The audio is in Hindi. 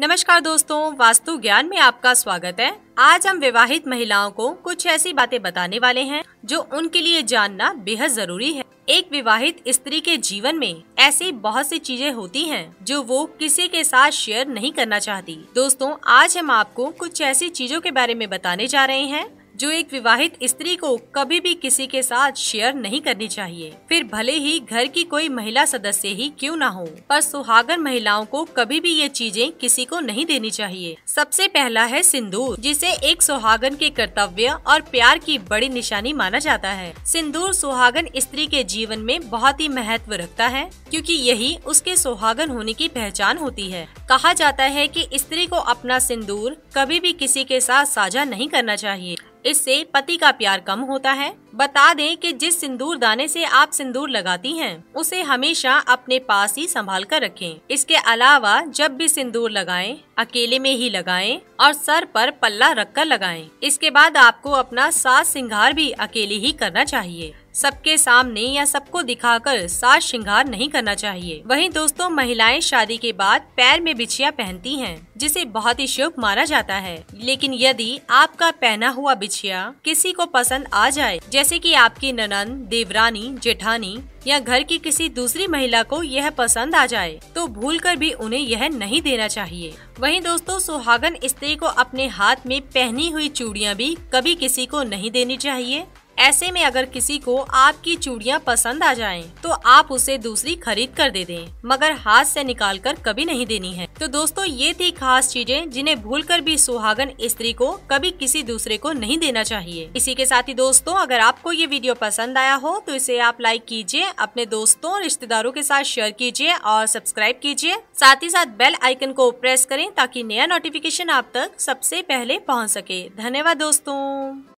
नमस्कार दोस्तों वास्तु ज्ञान में आपका स्वागत है आज हम विवाहित महिलाओं को कुछ ऐसी बातें बताने वाले हैं जो उनके लिए जानना बेहद जरूरी है एक विवाहित स्त्री के जीवन में ऐसी बहुत सी चीजें होती हैं जो वो किसी के साथ शेयर नहीं करना चाहती दोस्तों आज हम आपको कुछ ऐसी चीजों के बारे में बताने जा रहे हैं जो एक विवाहित स्त्री को कभी भी किसी के साथ शेयर नहीं करनी चाहिए फिर भले ही घर की कोई महिला सदस्य ही क्यों ना हो पर सुहागन महिलाओं को कभी भी ये चीजें किसी को नहीं देनी चाहिए सबसे पहला है सिंदूर जिसे एक सुहागन के कर्तव्य और प्यार की बड़ी निशानी माना जाता है सिंदूर सुहागन स्त्री के जीवन में बहुत ही महत्व रखता है क्योंकि यही उसके सुहागन होने की पहचान होती है कहा जाता है कि स्त्री को अपना सिंदूर कभी भी किसी के साथ साझा नहीं करना चाहिए इससे पति का प्यार कम होता है बता दें कि जिस सिंदूर दाने से आप सिंदूर लगाती हैं, उसे हमेशा अपने पास ही संभाल कर रखें। इसके अलावा जब भी सिंदूर लगाएं, अकेले में ही लगाएं और सर पर पल्ला रखकर लगाएं। इसके बाद आपको अपना सास श्रृंगार भी अकेले ही करना चाहिए सबके सामने या सबको दिखाकर सास श्रृंगार नहीं करना चाहिए वहीं दोस्तों महिलाएं शादी के बाद पैर में बिछिया पहनती हैं जिसे बहुत ही शुभ माना जाता है लेकिन यदि आपका पहना हुआ बिछिया किसी को पसंद आ जाए जैसे कि आपकी ननन देवरानी जेठानी या घर की किसी दूसरी महिला को यह पसंद आ जाए तो भूलकर भी उन्हें यह नहीं देना चाहिए वहीं दोस्तों सुहागन स्त्री को अपने हाथ में पहनी हुई चूड़ियाँ भी कभी किसी को नहीं देनी चाहिए ऐसे में अगर किसी को आपकी चूड़ियाँ पसंद आ जाएं तो आप उसे दूसरी खरीद कर दे दें मगर हाथ से निकाल कर कभी नहीं देनी है तो दोस्तों ये थी खास चीजें जिन्हें भूल कर भी सुहागन स्त्री को कभी किसी दूसरे को नहीं देना चाहिए इसी के साथ ही दोस्तों अगर आपको ये वीडियो पसंद आया हो तो इसे आप लाइक कीजिए अपने दोस्तों रिश्तेदारों के साथ शेयर कीजिए और सब्सक्राइब कीजिए साथ ही साथ बेल आइकन को प्रेस करें ताकि नया नोटिफिकेशन आप तक सबसे पहले पहुंच सके धन्यवाद दोस्तों